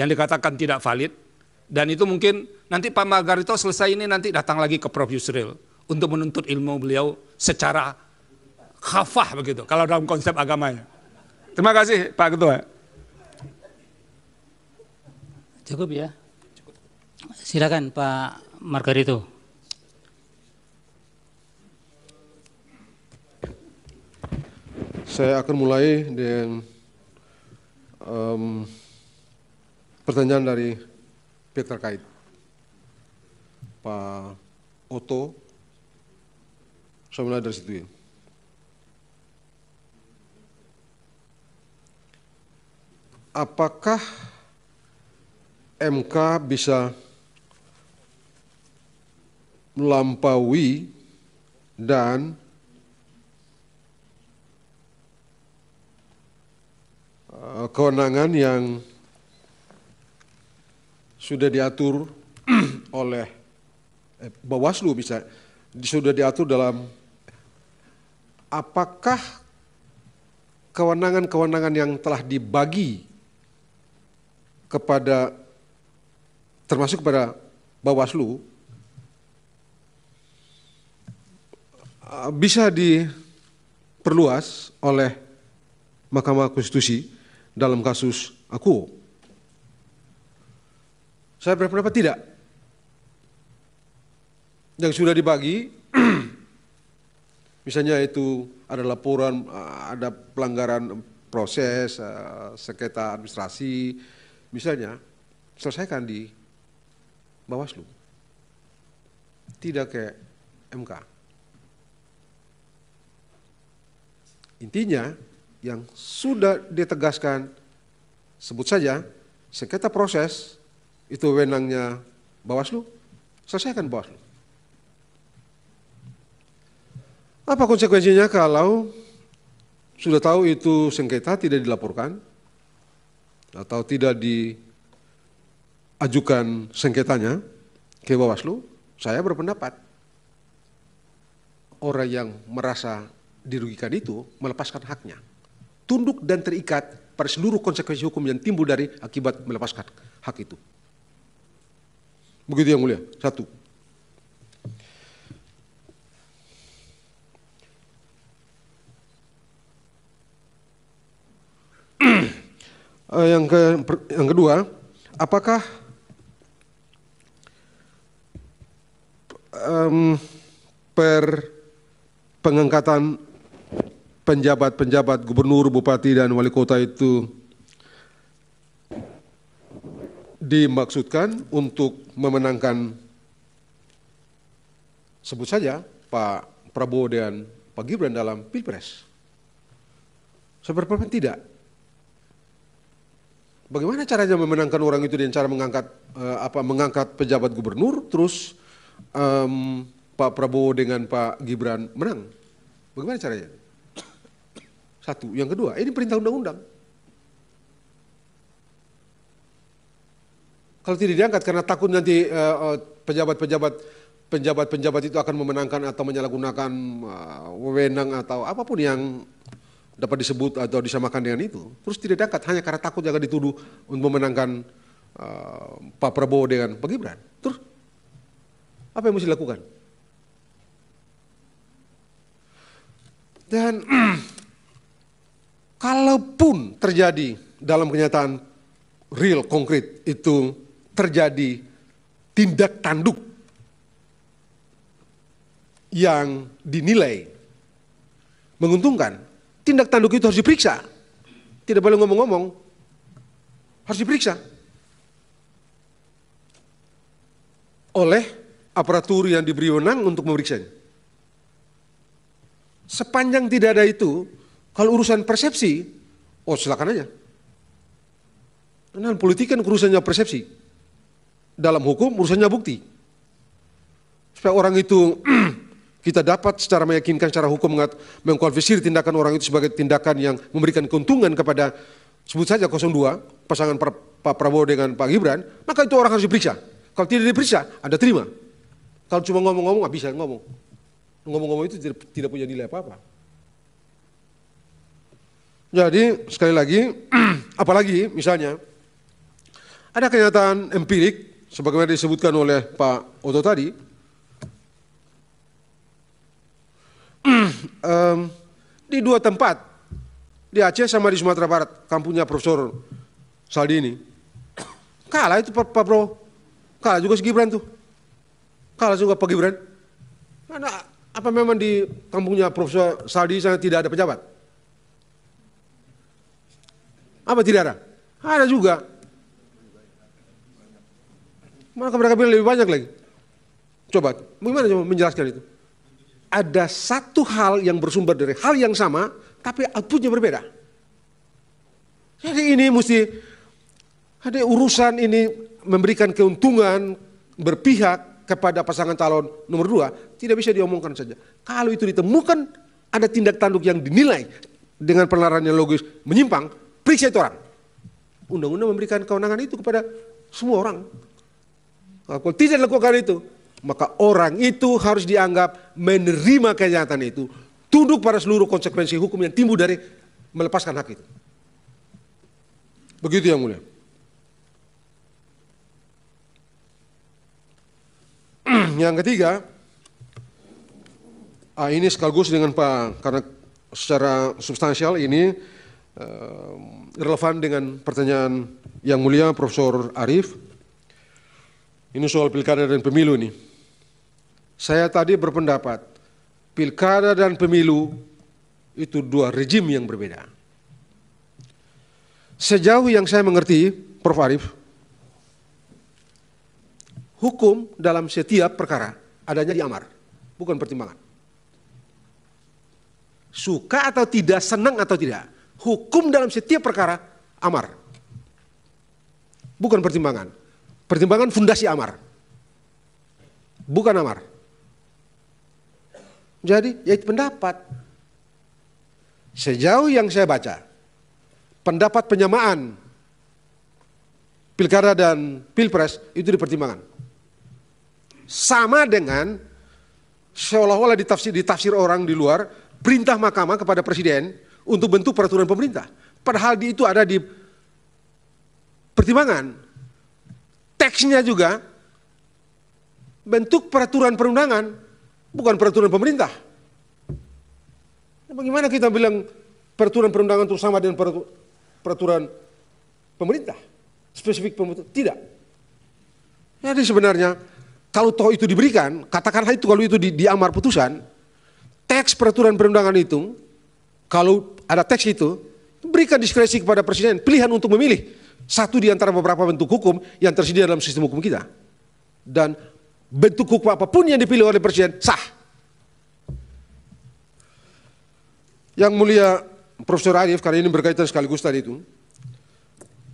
yang dikatakan tidak valid, dan itu mungkin nanti Pak Margarito selesai ini nanti datang lagi ke Prof Yusril untuk menuntut ilmu beliau secara khafah begitu, kalau dalam konsep agamanya. Terima kasih Pak Ketua. Cukup ya. Silakan Pak Margarito. Saya akan mulai dengan um, pertanyaan dari Peter Kait. Pak Oto saya mulai dari situ ya. Apakah MK bisa melampaui dan eh, kewenangan yang sudah diatur (clears throat) oleh eh, Bawaslu bisa sudah diatur dalam apakah kewenangan-kewenangan yang telah dibagi kepada termasuk kepada Bawaslu uh, bisa diperluas oleh Mahkamah Konstitusi dalam kasus aku. Saya berpendapat tidak. Yang sudah dibagi (clears throat) Misalnya itu ada laporan, eh, ada pelanggaran proses, eh, sengketa administrasi, misalnya, selesaikan di Bawaslu. Tidak ke MK. Intinya, yang sudah ditegaskan, sebut saja, sengketa proses, itu wenangnya Bawaslu, selesaikan Bawaslu. Apa konsekuensinya kalau sudah tahu itu sengketa tidak dilaporkan atau tidak diajukan sengketanya ke Bawaslu? Saya berpendapat orang yang merasa dirugikan itu melepaskan haknya. Tunduk dan terikat pada seluruh konsekuensi hukum yang timbul dari akibat melepaskan hak itu. Begitu yang mulia, satu. uh, yang ke yang kedua, apakah um, per pengangkatan penjabat-penjabat gubernur, bupati dan wali kota itu dimaksudkan untuk memenangkan sebut saja Pak Prabowo dan Pak Gibran dalam pilpres. Seberapa tidak? Bagaimana caranya memenangkan orang itu dengan cara mengangkat uh, apa mengangkat pejabat gubernur terus um, Pak Prabowo dengan Pak Gibran menang? Bagaimana caranya? Satu, yang kedua, ini perintah undang-undang. Kalau tidak diangkat karena takut nanti eh, eh, pejabat-pejabat uh, pejabat pejabat itu akan memenangkan atau menyalahgunakan uh, wewenang atau apapun yang dapat disebut atau disamakan dengan itu. Terus tidak dekat hanya karena takut jaga dituduh untuk memenangkan uh, Pak Prabowo dengan Pak Gibran. Terus apa yang mesti dilakukan? Dan (clears throat) kalaupun terjadi dalam kenyataan real konkret itu terjadi tindak tanduk yang dinilai menguntungkan tindak tanduk itu harus diperiksa. Tidak boleh ngomong-ngomong. Harus diperiksa. Oleh aparatur yang diberi wenang untuk memeriksanya. Sepanjang tidak ada itu, kalau urusan persepsi, oh silakan aja. Karena politik kan urusannya persepsi. Dalam hukum urusannya bukti. Supaya orang itu (clears throat) Kita dapat secara meyakinkan secara hukum mengkualifikasi tindakan orang itu sebagai tindakan yang memberikan keuntungan kepada sebut saja 02 pasangan Pak Prabowo dengan Pak Gibran, maka itu orang harus diperiksa. Kalau tidak diperiksa, Anda terima. Kalau cuma ngomong-ngomong nggak bisa ngomong. Ngomong-ngomong itu tidak punya nilai apa-apa. Jadi sekali lagi, (clears throat) apalagi misalnya ada kenyataan empirik sebagaimana disebutkan oleh Pak Oto tadi, (clears throat) di dua tempat, di Aceh sama di Sumatera Barat, kampungnya Profesor Saldini. (clears throat) Kalah itu Pak, Pro Bro, kalah juga si Gibran tuh. Kalah juga Pak Gibran. Mana, apa memang di kampungnya Profesor Saldi sana tidak ada pejabat? Apa tidak ada? Ada juga. Maka mereka bilang lebih banyak lagi. Coba, bagaimana coba menjelaskan itu? ada satu hal yang bersumber dari hal yang sama, tapi outputnya berbeda. Jadi ini mesti ada urusan ini memberikan keuntungan berpihak kepada pasangan calon nomor dua tidak bisa diomongkan saja. Kalau itu ditemukan ada tindak tanduk yang dinilai dengan penelaran yang logis menyimpang, periksa itu orang. Undang-undang memberikan kewenangan itu kepada semua orang. Kalau tidak lakukan itu, maka orang itu harus dianggap menerima kenyataan itu, tunduk pada seluruh konsekuensi hukum yang timbul dari melepaskan hak itu. Begitu yang mulia. (clears throat) Yang ketiga, ah ini sekaligus dengan Pak, karena secara substansial ini eh, relevan dengan pertanyaan yang mulia Profesor Arif. Ini soal pilkada dan pemilu ini. Saya tadi berpendapat, pilkada dan pemilu itu dua rejim yang berbeda. Sejauh yang saya mengerti, Prof. Arif, hukum dalam setiap perkara adanya di amar, bukan pertimbangan. Suka atau tidak, senang atau tidak, hukum dalam setiap perkara amar, bukan pertimbangan. Pertimbangan fundasi amar, bukan amar. Jadi ya pendapat. Sejauh yang saya baca, pendapat penyamaan pilkada dan pilpres itu dipertimbangkan. Sama dengan seolah-olah ditafsir, ditafsir orang di luar perintah mahkamah kepada presiden untuk bentuk peraturan pemerintah. Padahal di itu ada di pertimbangan. Teksnya juga bentuk peraturan perundangan Bukan peraturan pemerintah. Nah, bagaimana kita bilang peraturan perundangan itu sama dengan peraturan pemerintah? Spesifik pemerintah? Tidak. Jadi sebenarnya kalau toh itu diberikan, katakanlah itu kalau itu di, di amar putusan, teks peraturan perundangan itu, kalau ada teks itu, berikan diskresi kepada presiden, pilihan untuk memilih satu di antara beberapa bentuk hukum yang tersedia dalam sistem hukum kita. Dan bentuk hukum apapun yang dipilih oleh presiden sah. Yang mulia Profesor Arif, karena ini berkaitan sekaligus tadi itu.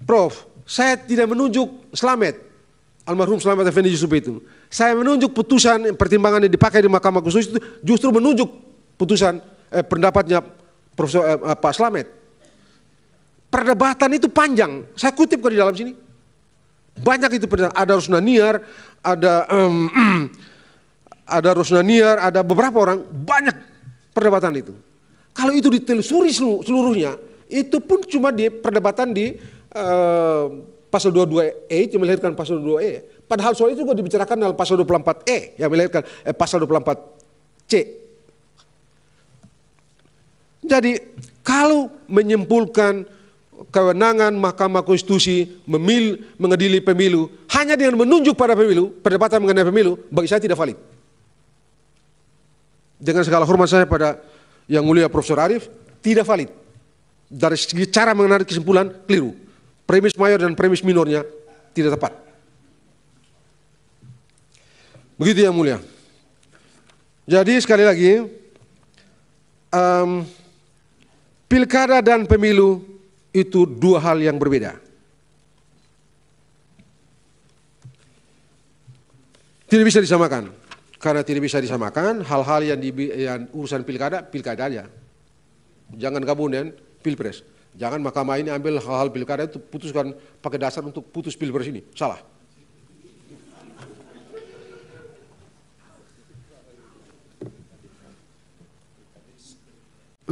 Prof, saya tidak menunjuk Slamet, almarhum Slamet Effendi Yusuf itu. Saya menunjuk putusan pertimbangan yang dipakai di Mahkamah Konstitusi itu justru menunjuk putusan eh, pendapatnya Profesor eh, eh Pak Slamet. Perdebatan itu panjang. Saya kutip ke di dalam sini. Banyak itu pendatang. Ada Rusnaniar ada um, (clears throat) ada Rusnaniar ada beberapa orang. Banyak perdebatan itu. Kalau itu ditelusuri seluruhnya, itu pun cuma di perdebatan di uh, pasal 22E, yang melahirkan pasal 22E. Padahal soal itu juga dibicarakan dalam pasal 24E, yang melahirkan eh, pasal 24C, jadi kalau menyimpulkan kewenangan Mahkamah Konstitusi memil, mengadili pemilu hanya dengan menunjuk pada pemilu, perdebatan mengenai pemilu bagi saya tidak valid. Dengan segala hormat saya pada Yang Mulia Profesor Arief, tidak valid. Dari segi cara mengenai kesimpulan, keliru. Premis mayor dan premis minornya tidak tepat. Begitu Yang Mulia. Jadi sekali lagi, um, pilkada dan pemilu itu dua hal yang berbeda. Tidak bisa disamakan. Karena tidak bisa disamakan hal-hal yang, di, yang urusan pilkada, pilkada aja. Jangan dengan pilpres. Jangan mahkamah ini ambil hal-hal pilkada itu putuskan pakai dasar untuk putus pilpres ini. Salah.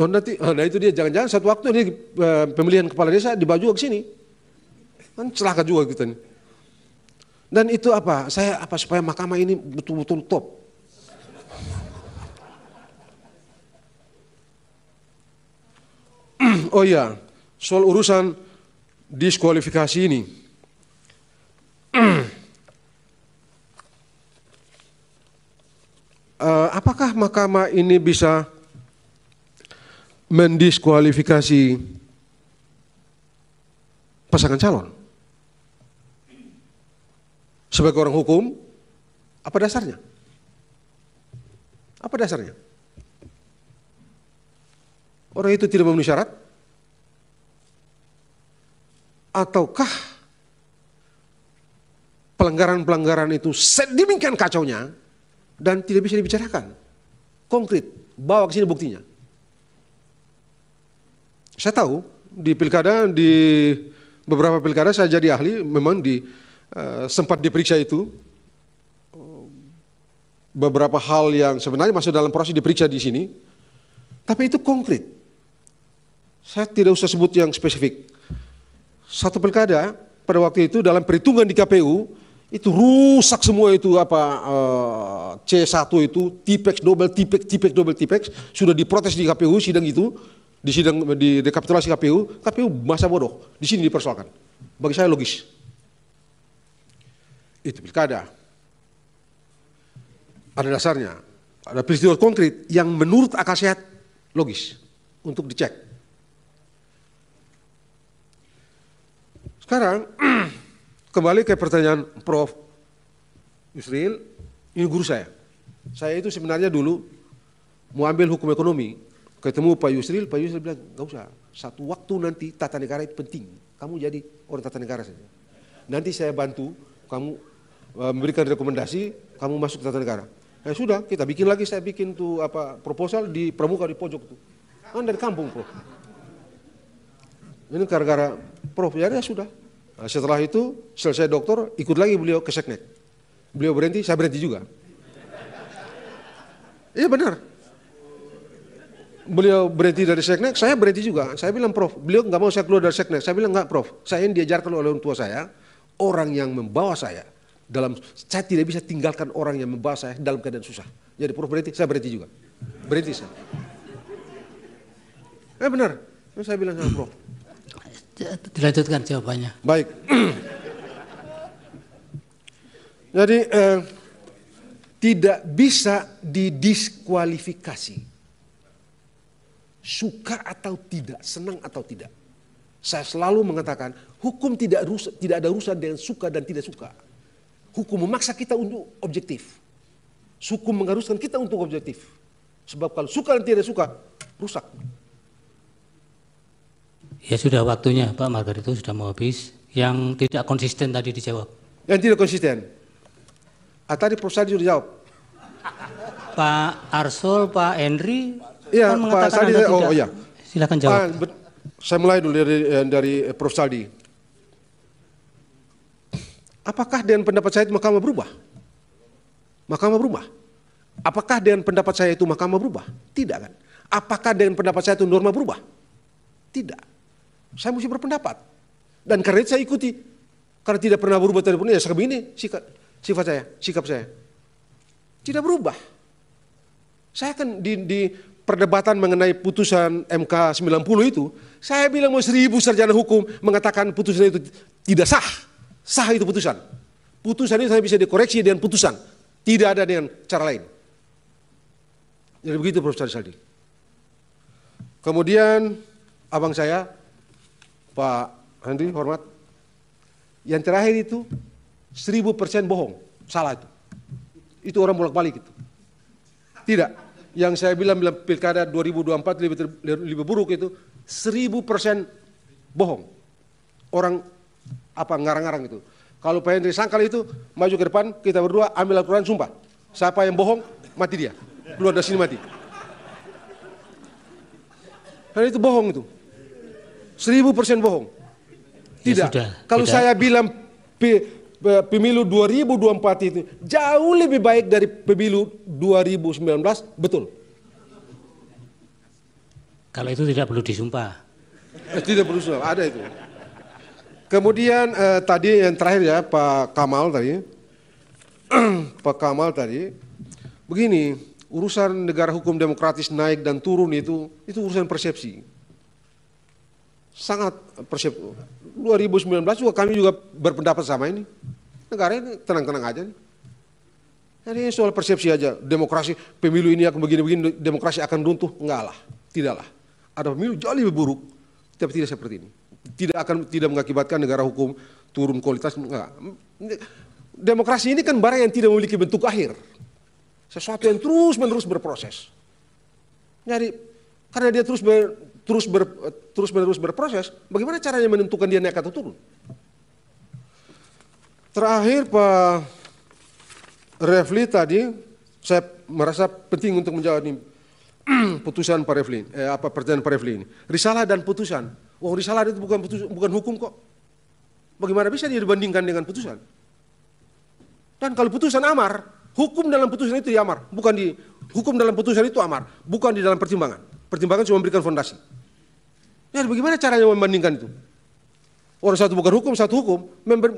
Oh nanti, oh, nah itu dia jangan-jangan satu waktu ini eh, pemilihan kepala desa dibawa juga ke sini. Kan celaka juga kita nih. Dan itu apa? Saya apa supaya mahkamah ini betul-betul top. (clears throat) oh iya, soal urusan diskualifikasi ini. uh, (clears throat) apakah mahkamah ini bisa mendiskualifikasi pasangan calon. Sebagai orang hukum, apa dasarnya? Apa dasarnya? Orang itu tidak memenuhi syarat? Ataukah pelanggaran-pelanggaran itu sedemikian kacaunya dan tidak bisa dibicarakan? Konkret, bawa ke sini buktinya. Saya tahu di pilkada di beberapa pilkada saya jadi ahli memang di uh, sempat diperiksa itu beberapa hal yang sebenarnya masuk dalam proses diperiksa di sini. Tapi itu konkret. Saya tidak usah sebut yang spesifik. Satu pilkada pada waktu itu dalam perhitungan di KPU itu rusak semua itu apa eh, C1 itu tipex double tipex tipex double tipex sudah diprotes di KPU sidang itu di sidang di rekapitulasi KPU, KPU masa bodoh. Di sini dipersoalkan. Bagi saya logis. Itu pilkada. Ada dasarnya. Ada peristiwa konkret yang menurut akal sehat logis untuk dicek. Sekarang (clears throat) kembali ke pertanyaan Prof. Yusril, ini guru saya. Saya itu sebenarnya dulu mau ambil hukum ekonomi, ketemu Pak Yusril, Pak Yusril bilang nggak usah. Satu waktu nanti tata negara itu penting. Kamu jadi orang tata negara saja. Nanti saya bantu kamu e, memberikan rekomendasi, kamu masuk tata negara. Ya sudah, kita bikin lagi, saya bikin tuh apa proposal di pramuka di pojok tuh. Kan dari kampung, Prof. Ini gara-gara Prof, ya, ya sudah. Nah, setelah itu selesai dokter, ikut lagi beliau ke seknek. Beliau berhenti, saya berhenti juga. Iya benar, beliau berhenti dari seknek, saya berhenti juga. Saya bilang, Prof, beliau nggak mau saya keluar dari seknek. Saya bilang, nggak, Prof. Saya yang diajarkan oleh orang tua saya, orang yang membawa saya. dalam Saya tidak bisa tinggalkan orang yang membawa saya dalam keadaan susah. Jadi Prof berhenti, saya berhenti juga. Berhenti saya. Eh benar, saya bilang sama Prof. Dilanjutkan jawabannya. Baik. Jadi eh, tidak bisa didiskualifikasi suka atau tidak, senang atau tidak. Saya selalu mengatakan, hukum tidak, rusak, tidak ada urusan dengan suka dan tidak suka. Hukum memaksa kita untuk objektif. Hukum mengharuskan kita untuk objektif. Sebab kalau suka dan tidak suka, rusak. Ya sudah waktunya Pak Margar itu sudah mau habis. Yang tidak konsisten tadi dijawab. Yang tidak konsisten? Ah, tadi perusahaan sudah jawab. Pak Arsul, Pak Henry, Iya, Pak Sadi. saya, oh, oh ya. Silakan jawab. Pak, bet, saya mulai dulu dari eh, dari eh, Prof Sadi. Apakah dengan pendapat saya itu mahkamah berubah? Mahkamah berubah. Apakah dengan pendapat saya itu mahkamah berubah? Tidak kan? Apakah dengan pendapat saya itu norma berubah? Tidak. Saya mesti berpendapat. Dan karena itu saya ikuti. Karena tidak pernah berubah pun ya saya ini sikap, sifat saya, sikap saya. Tidak berubah. Saya akan di, di perdebatan mengenai putusan MK 90 itu, saya bilang mau seribu sarjana hukum mengatakan putusan itu tidak sah. Sah itu putusan. Putusan itu saya bisa dikoreksi dengan putusan. Tidak ada dengan cara lain. Jadi begitu Prof. Saldi. Kemudian abang saya, Pak Henry, hormat. Yang terakhir itu seribu persen bohong. Salah itu. Itu orang bolak-balik itu. Tidak yang saya bilang bilang pilkada 2024 lebih, ter, lebih buruk itu 1000 persen bohong. Orang apa ngarang-ngarang itu. Kalau Pak Hendri sangkal itu maju ke depan, kita berdua ambil Al-Quran sumpah. Siapa yang bohong, mati dia. Keluar dari sini mati. Karena itu bohong itu. Seribu persen bohong. Ya tidak. Ya sudah, Kalau tidak. saya bilang Eh, pemilu 2024 itu jauh lebih baik dari pemilu 2019, betul. Kalau itu tidak perlu disumpah. Eh, tidak perlu disumpah, ada itu. Kemudian eh, tadi yang terakhir ya Pak Kamal tadi. (clears throat) Pak Kamal tadi begini, urusan negara hukum demokratis naik dan turun itu itu urusan persepsi. Sangat persepsi 2019 juga kami juga berpendapat sama ini. Negara ini tenang-tenang aja nih. Ini soal persepsi aja, demokrasi, pemilu ini akan begini-begini, demokrasi akan runtuh. Enggak lah, tidak lah. Ada pemilu jauh lebih buruk, tapi tidak seperti ini. Tidak akan tidak mengakibatkan negara hukum turun kualitas, enggak. Demokrasi ini kan barang yang tidak memiliki bentuk akhir. Sesuatu yang terus-menerus berproses. Jadi, karena dia terus ber, terus ber, terus menerus berproses, bagaimana caranya menentukan dia naik atau turun? Terakhir Pak Refli tadi, saya merasa penting untuk menjawab ini (clears throat) putusan Pak Refli, eh, apa pertanyaan Pak Refli ini. Risalah dan putusan. Oh risalah itu bukan putus, bukan hukum kok. Bagaimana bisa dia dibandingkan dengan putusan? Dan kalau putusan amar, hukum dalam putusan itu amar, bukan di hukum dalam putusan itu amar, bukan di dalam pertimbangan. Pertimbangan cuma memberikan fondasi. Ya, bagaimana caranya membandingkan itu? Orang satu bukan hukum, satu hukum.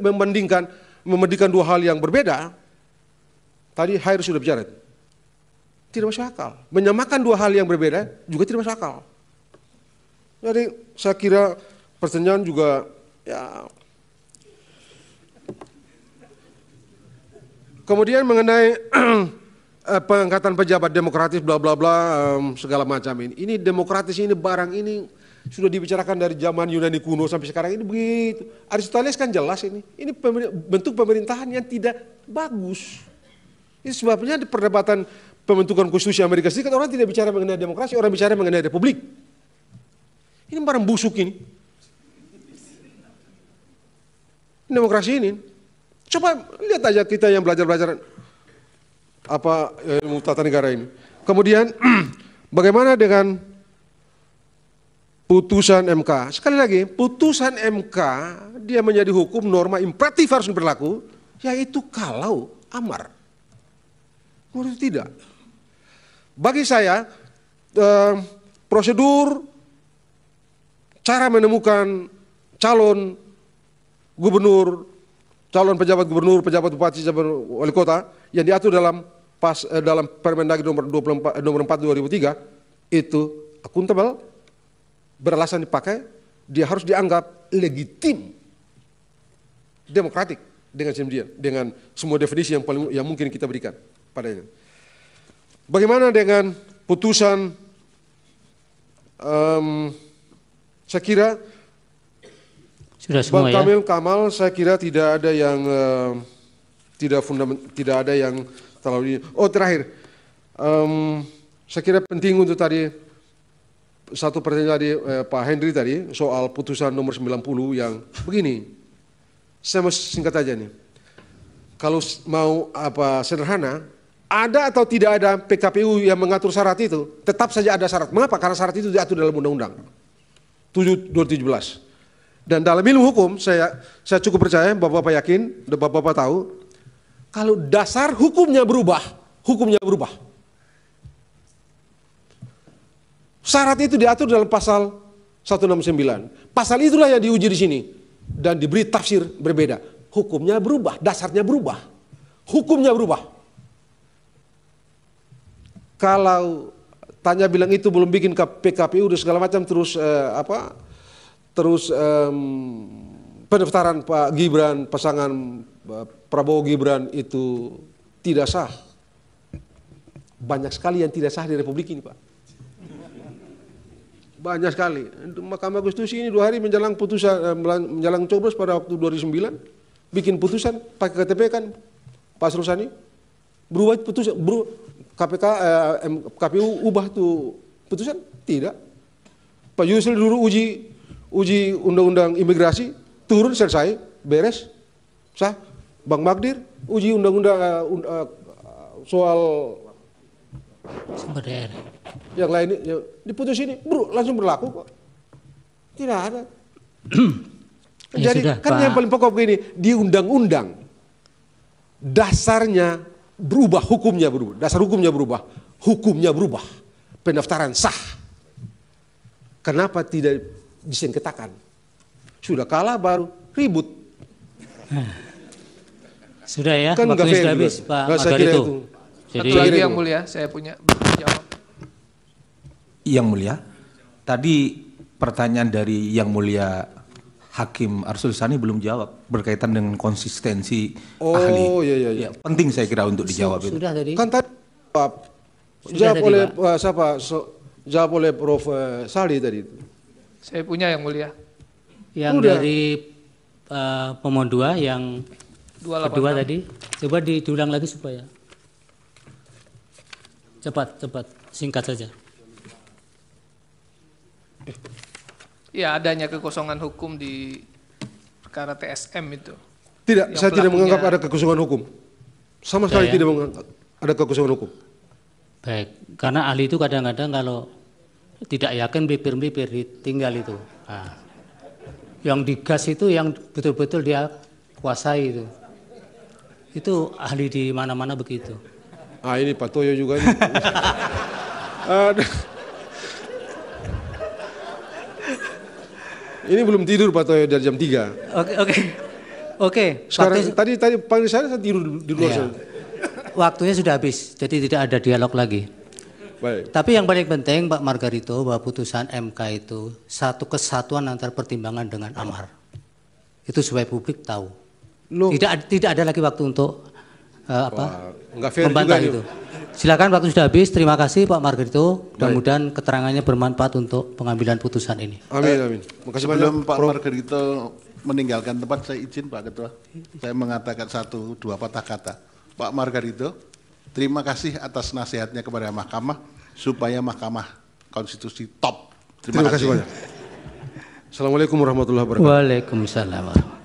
Membandingkan, membandingkan dua hal yang berbeda. Tadi Hair sudah bicara. Tidak masuk akal. Menyamakan dua hal yang berbeda juga tidak masuk akal. Jadi saya kira pertanyaan juga ya. Kemudian mengenai (clears throat) eh, pengangkatan pejabat demokratis bla bla bla segala macam ini. Ini demokratis ini barang ini sudah dibicarakan dari zaman Yunani kuno sampai sekarang ini begitu. Aristoteles kan jelas ini. Ini bentuk pemerintahan yang tidak bagus. Ini sebabnya ada perdebatan pembentukan konstitusi Amerika Serikat orang tidak bicara mengenai demokrasi, orang bicara mengenai republik. Ini barang busuk ini. Demokrasi ini. Coba lihat aja kita yang belajar-belajar apa ilmu tata negara ini. Kemudian (clears throat) bagaimana dengan putusan MK. Sekali lagi, putusan MK dia menjadi hukum norma imperatif harus berlaku, yaitu kalau amar. Menurut tidak. Bagi saya, eh, prosedur cara menemukan calon gubernur, calon pejabat gubernur, pejabat bupati, pejabat wali kota yang diatur dalam pas eh, dalam Permendagri nomor 24 nomor 4 2003 itu akuntabel, beralasan dipakai, dia harus dianggap legitim, demokratik dengan sendirian, dengan semua definisi yang paling yang mungkin kita berikan padanya. Bagaimana dengan putusan? Um, saya kira sudah semua Bang ya? Kamil ya? Kamal, saya kira tidak ada yang uh, tidak fundament, tidak ada yang terlalu. Oh terakhir, um, saya kira penting untuk tadi satu pertanyaan dari eh, Pak Henry tadi soal putusan nomor 90 yang begini. Saya mau singkat aja nih. Kalau mau apa sederhana, ada atau tidak ada PKPU yang mengatur syarat itu, tetap saja ada syarat. Mengapa? Karena syarat itu diatur dalam undang-undang 2017. Dan dalam ilmu hukum saya saya cukup percaya, Bapak-bapak yakin, Bapak-bapak tahu, kalau dasar hukumnya berubah, hukumnya berubah Syarat itu diatur dalam pasal 169. Pasal itulah yang diuji di sini dan diberi tafsir berbeda. Hukumnya berubah, dasarnya berubah. Hukumnya berubah. Kalau tanya bilang itu belum bikin PKPU dan segala macam terus eh, apa? Terus eh, pendaftaran Pak Gibran pasangan eh, Prabowo Gibran itu tidak sah. Banyak sekali yang tidak sah di Republik ini, Pak. Banyak sekali. Mahkamah Konstitusi ini dua hari menjelang putusan eh, menjelang coblos pada waktu 2009 bikin putusan pakai KTP kan Pak Sulsani berubah putusan ber, KPK eh, KPU ubah tuh putusan tidak Pak Yusril dulu uji uji undang-undang imigrasi turun selesai beres sah Bang Magdir uji undang-undang uh, uh, soal sumber daya yang lain ya, diputus ini bro, langsung berlaku kok. Tidak ada. (clears throat) ya Jadi sudah, kan Pak. yang paling pokok begini di undang-undang dasarnya berubah, hukumnya berubah, dasar hukumnya berubah, hukumnya berubah, pendaftaran sah. Kenapa tidak disengketakan? Sudah kalah baru ribut. Sudah ya, kan waktu sudah habis Pak itu. itu. Jadi, Satu lagi yang mulia saya punya yang Mulia, tadi pertanyaan dari Yang Mulia Hakim Arsul Sani belum jawab berkaitan dengan konsistensi oh, ahli. Oh iya iya. Ya, penting saya kira untuk dijawab sudah Tadi. Kan tadi Pak jawab tadi, oleh Pak. siapa? So, jawab oleh Prof uh, Sali tadi itu. Saya punya Yang Mulia. Yang Udah. dari uh, pemohon dua yang 286. kedua tadi. Coba diulang lagi supaya cepat cepat singkat saja. Ya adanya kekosongan hukum di perkara TSM itu. Tidak, yang saya tidak menganggap ada kekosongan hukum. Sama sekali tidak menganggap ada kekosongan hukum. Baik, karena ahli itu kadang-kadang kalau tidak yakin bibir-bibir ditinggal itu. Nah, yang digas itu yang betul-betul dia kuasai itu. Itu ahli di mana-mana begitu. Ah ini Pak Toyo juga ini. (laughs) Ini belum tidur Pak Toyo dari jam 3. Oke, oke. Oke. Sekarang tadi tadi panggil saya saya tidur di luar iya. Waktunya sudah habis, jadi tidak ada dialog lagi. Baik. Tapi yang paling penting Pak Margarito bahwa putusan MK itu satu kesatuan antar pertimbangan dengan amar. Itu supaya publik tahu. Loh. Tidak tidak ada lagi waktu untuk uh, apa? Wah, enggak fair juga itu. Yuk. Silakan waktu sudah habis. Terima kasih Pak Margarito. Mudah-mudahan keterangannya bermanfaat untuk pengambilan putusan ini. Amin eh, amin. Makasih Sebelum banyak, Pak Pro. Margarito meninggalkan tempat saya izin Pak Ketua. Saya mengatakan satu dua patah kata. Pak Margarito, terima kasih atas nasihatnya kepada Mahkamah supaya Mahkamah Konstitusi top. Terima, terima kasih. kasih banyak. Assalamualaikum warahmatullahi wabarakatuh. Waalaikumsalam.